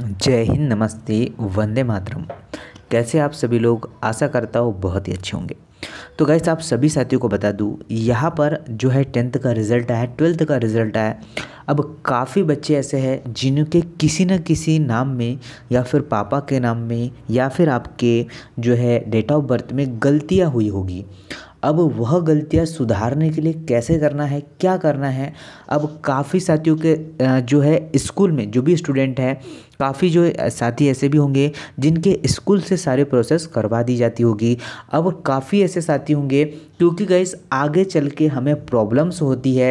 जय हिंद नमस्ते वंदे मातरम कैसे आप सभी लोग आशा करता हो बहुत ही अच्छे होंगे तो गैस आप सभी साथियों को बता दूँ यहाँ पर जो है टेंथ का रिज़ल्ट आया ट्वेल्थ का रिज़ल्ट आया अब काफ़ी बच्चे ऐसे हैं जिनके किसी न किसी नाम में या फिर पापा के नाम में या फिर आपके जो है डेट ऑफ बर्थ में गलतियाँ हुई होगी अब वह गलतियाँ सुधारने के लिए कैसे करना है क्या करना है अब काफ़ी साथियों के जो है स्कूल में जो भी स्टूडेंट है काफ़ी जो साथी ऐसे भी होंगे जिनके स्कूल से सारे प्रोसेस करवा दी जाती होगी अब काफ़ी ऐसे साथी होंगे क्योंकि गैस आगे चल के हमें प्रॉब्लम्स होती है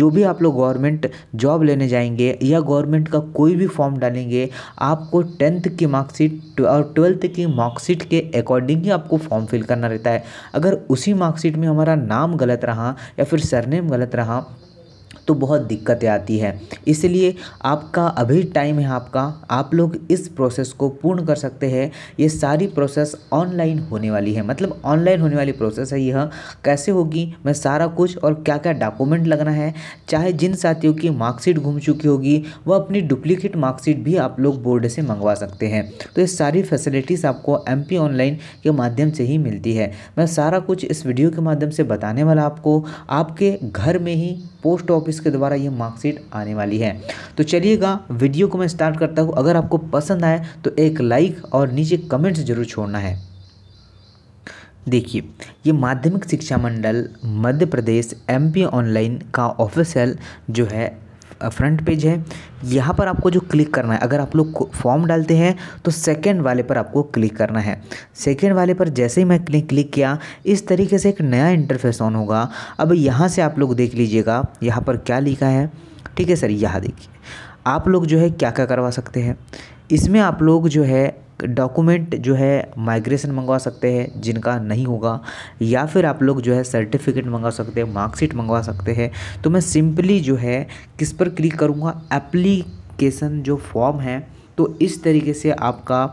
जो भी आप लोग गवर्नमेंट जॉब लेने जाएंगे या गवर्नमेंट का कोई भी फॉर्म डालेंगे आपको टेंथ की मार्कशीट और ट्वेल्थ की मार्कशीट के अकॉर्डिंग ही आपको फॉर्म फिल करना रहता है अगर उसी मार्कशीट में हमारा नाम गलत रहा या फिर सरनेम गलत रहा तो बहुत दिक्कतें आती है इसलिए आपका अभी टाइम है आपका आप लोग इस प्रोसेस को पूर्ण कर सकते हैं ये सारी प्रोसेस ऑनलाइन होने वाली है मतलब ऑनलाइन होने वाली प्रोसेस है यह कैसे होगी मैं सारा कुछ और क्या क्या डॉक्यूमेंट लगना है चाहे जिन साथियों की मार्कशीट घूम चुकी होगी वह अपनी डुप्लीकेट मार्कशीट भी आप लोग बोर्ड से मंगवा सकते हैं तो ये सारी फैसिलिटीज़ आपको एम ऑनलाइन के माध्यम से ही मिलती है मैं सारा कुछ इस वीडियो के माध्यम से बताने वाला आपको आपके घर में ही पोस्ट ऑफिस जिसके द्वारा ये मार्कशीट आने वाली है तो चलिएगा वीडियो को मैं स्टार्ट करता हूँ अगर आपको पसंद आए तो एक लाइक और नीचे कमेंट्स जरूर छोड़ना है देखिए ये माध्यमिक शिक्षा मंडल मध्य प्रदेश एमपी ऑनलाइन का ऑफिशियल जो है फ्रंट पेज है यहाँ पर आपको जो क्लिक करना है अगर आप लोग फॉर्म डालते हैं तो सेकेंड वाले पर आपको क्लिक करना है सेकेंड वाले पर जैसे ही मैं क्लिक किया इस तरीके से एक नया इंटरफेस ऑन होगा अब यहाँ से आप लोग देख लीजिएगा यहाँ पर क्या लिखा है ठीक है सर यहाँ देखिए आप लोग जो है क्या क्या करवा सकते हैं इसमें आप लोग जो है डॉक्यूमेंट जो है माइग्रेशन मंगवा सकते हैं जिनका नहीं होगा या फिर आप लोग जो है सर्टिफिकेट मंगवा सकते हैं मार्कशीट मंगवा सकते हैं तो मैं सिंपली जो है किस पर क्लिक करूँगा एप्लीकेशन जो फॉर्म है तो इस तरीके से आपका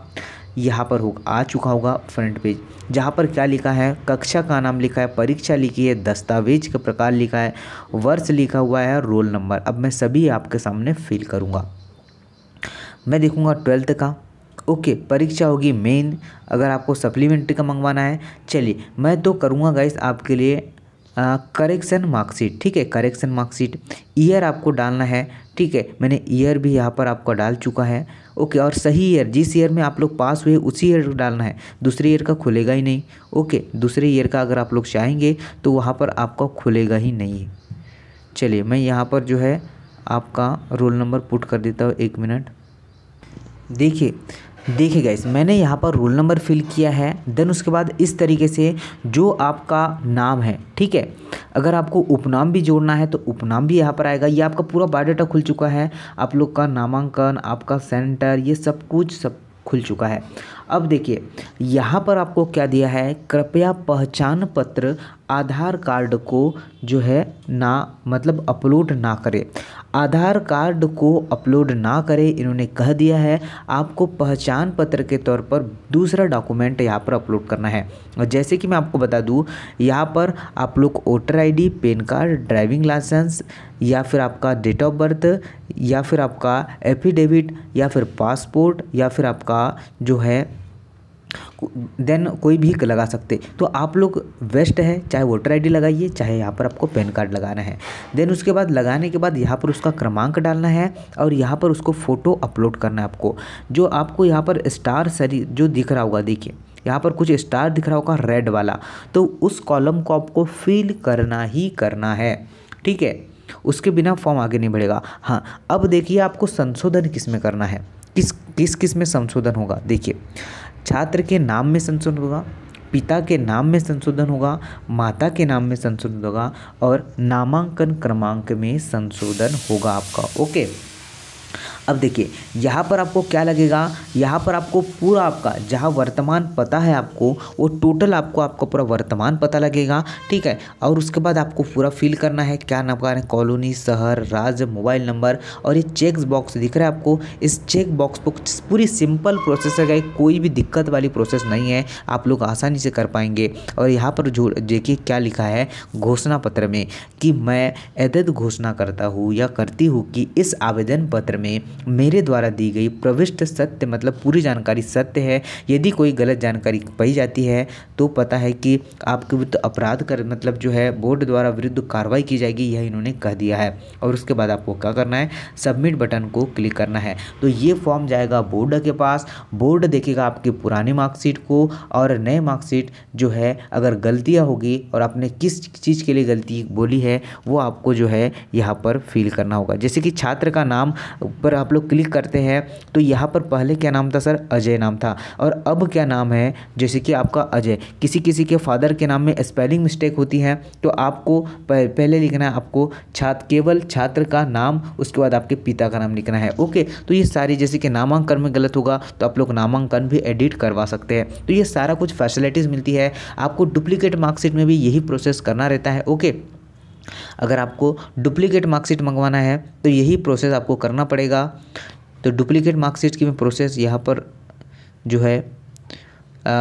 यहाँ पर हो आ चुका होगा फ्रंट पेज जहाँ पर क्या लिखा है कक्षा का नाम लिखा है परीक्षा लिखी है दस्तावेज का प्रकार लिखा है वर्ष लिखा हुआ है रोल नंबर अब मैं सभी आपके सामने फिल करूँगा मैं देखूँगा ट्वेल्थ का ओके परीक्षा होगी मेन अगर आपको सप्लीमेंट्री का मंगवाना है चलिए मैं तो करूँगा गाइस आपके लिए करेक्शन मार्कशीट ठीक है करेक्शन मार्कशीट ईयर आपको डालना है ठीक है मैंने ईयर भी यहाँ पर आपका डाल चुका है ओके और सही ईयर जिस ईयर में आप लोग पास हुए उसी ईयर डालना है दूसरे ईयर का खुलेगा ही नहीं ओके दूसरे ईयर का अगर आप लोग चाहेंगे तो वहाँ पर आपका खुलेगा ही नहीं चलिए मैं यहाँ पर जो है आपका रोल नंबर पुट कर देता हूँ एक मिनट देखिए देखिए गाइस मैंने यहाँ पर रोल नंबर फिल किया है देन उसके बाद इस तरीके से जो आपका नाम है ठीक है अगर आपको उपनाम भी जोड़ना है तो उपनाम भी यहाँ पर आएगा ये आपका पूरा बायोडाटा खुल चुका है आप लोग का नामांकन आपका सेंटर ये सब कुछ सब खुल चुका है अब देखिए यहाँ पर आपको क्या दिया है कृपया पहचान पत्र आधार कार्ड को जो है ना मतलब अपलोड ना करें आधार कार्ड को अपलोड ना करें इन्होंने कह दिया है आपको पहचान पत्र के तौर पर दूसरा डॉक्यूमेंट यहाँ पर अपलोड करना है और जैसे कि मैं आपको बता दूँ यहाँ पर आप लोग voter ID, PAN card driving licence या फिर आपका डेट ऑफ बर्थ या फिर आपका एफिडेविट या फिर पासपोर्ट या फिर आपका जो है देन कोई भी लगा सकते तो आप लोग वेस्ट है चाहे वोटर आईडी लगाइए चाहे यहाँ पर आपको पैन कार्ड लगाना है देन उसके बाद लगाने के बाद यहाँ पर उसका क्रमांक डालना है और यहाँ पर उसको फ़ोटो अपलोड करना है आपको जो आपको यहाँ पर स्टार सरी जो दिख रहा होगा देखिए यहाँ पर कुछ स्टार दिख रहा होगा रेड वाला तो उस कॉलम को आपको फिल करना ही करना है ठीक है उसके बिना फॉर्म आगे नहीं बढ़ेगा हाँ अब देखिए आपको संशोधन किस में करना है किस किस किस में संशोधन होगा देखिए छात्र के नाम में संशोधन होगा पिता के नाम में संशोधन होगा माता के नाम में संशोधन होगा और नामांकन क्रमांक में संशोधन होगा आपका ओके अब देखिए यहाँ पर आपको क्या लगेगा यहाँ पर आपको पूरा आपका जहाँ वर्तमान पता है आपको वो टोटल आपको आपका पूरा वर्तमान पता लगेगा ठीक है और उसके बाद आपको पूरा फिल करना है क्या नाम है कॉलोनी शहर राज्य मोबाइल नंबर और ये चेक बॉक्स दिख रहा है आपको इस चेक बॉक्स को पूरी सिंपल प्रोसेस है कोई भी दिक्कत वाली प्रोसेस नहीं है आप लोग आसानी से कर पाएंगे और यहाँ पर जो देखिए क्या लिखा है घोषणा पत्र में कि मैं एदत घोषणा करता हूँ या करती हूँ कि इस आवेदन पत्र में मेरे द्वारा दी गई प्रविष्ट सत्य मतलब पूरी जानकारी सत्य है यदि कोई गलत जानकारी पाई जाती है तो पता है कि आपके विरुद्ध अपराध कर मतलब जो है बोर्ड द्वारा विरुद्ध कार्रवाई की जाएगी यह इन्होंने कह दिया है और उसके बाद आपको क्या करना है सबमिट बटन को क्लिक करना है तो ये फॉर्म जाएगा बोर्ड के पास बोर्ड देखेगा आपकी पुरानी मार्कशीट को और नए मार्कशीट जो है अगर गलतियाँ होगी और आपने किस चीज़ के लिए गलती बोली है वो आपको जो है यहाँ पर फील करना होगा जैसे कि छात्र का नाम पर आप आप लोग क्लिक करते हैं तो यहाँ पर पहले क्या नाम था सर अजय नाम था और अब क्या नाम है जैसे कि आपका अजय किसी किसी के फादर के नाम में स्पेलिंग मिस्टेक होती है तो आपको पहले लिखना है आपको छात्र केवल छात्र का नाम उसके बाद आपके पिता का नाम लिखना है ओके तो ये सारी जैसे कि नामांकन में गलत होगा तो आप लोग नामांकन भी एडिट करवा सकते हैं तो ये सारा कुछ फैसिलिटीज़ मिलती है आपको डुप्लीकेट मार्कशीट में भी यही प्रोसेस करना रहता है ओके अगर आपको डुप्लीकेट मार्कशीट मंगवाना है तो यही प्रोसेस आपको करना पड़ेगा तो डुप्लीकेट मार्कशीट की प्रोसेस यहाँ पर जो है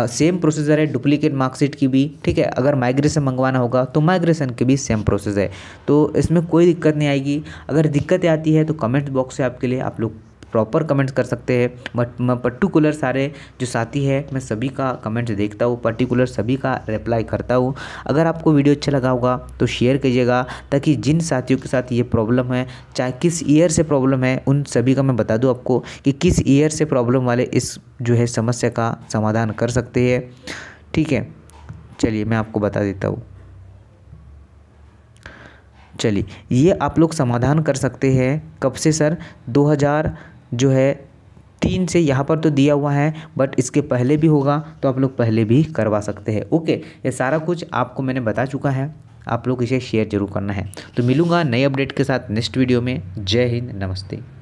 सेम प्रोसीजर है डुप्लीकेट मार्कशीट की भी ठीक है अगर माइग्रेशन मंगवाना होगा तो माइग्रेशन के भी सेम प्रोसेस है तो इसमें कोई दिक्कत नहीं आएगी अगर दिक्कतें आती है तो कमेंट बॉक्स से आपके लिए आप लोग प्रॉपर कमेंट्स कर सकते हैं बट मैं पर्टिकुलर सारे जो साथी है मैं सभी का कमेंट्स देखता हूँ पर्टिकुलर सभी का रिप्लाई करता हूँ अगर आपको वीडियो अच्छा लगा होगा तो शेयर कीजिएगा ताकि जिन साथियों के साथ ये प्रॉब्लम है चाहे किस ईयर से प्रॉब्लम है उन सभी का मैं बता दूँ आपको कि किस ईयर से प्रॉब्लम वाले इस जो है समस्या का समाधान कर सकते हैं ठीक है चलिए मैं आपको बता देता हूँ चलिए ये आप लोग समाधान कर सकते हैं कब से सर जो है तीन से यहाँ पर तो दिया हुआ है बट इसके पहले भी होगा तो आप लोग पहले भी करवा सकते हैं ओके ये सारा कुछ आपको मैंने बता चुका है आप लोग इसे शेयर जरूर करना है तो मिलूंगा नए अपडेट के साथ नेक्स्ट वीडियो में जय हिंद नमस्ते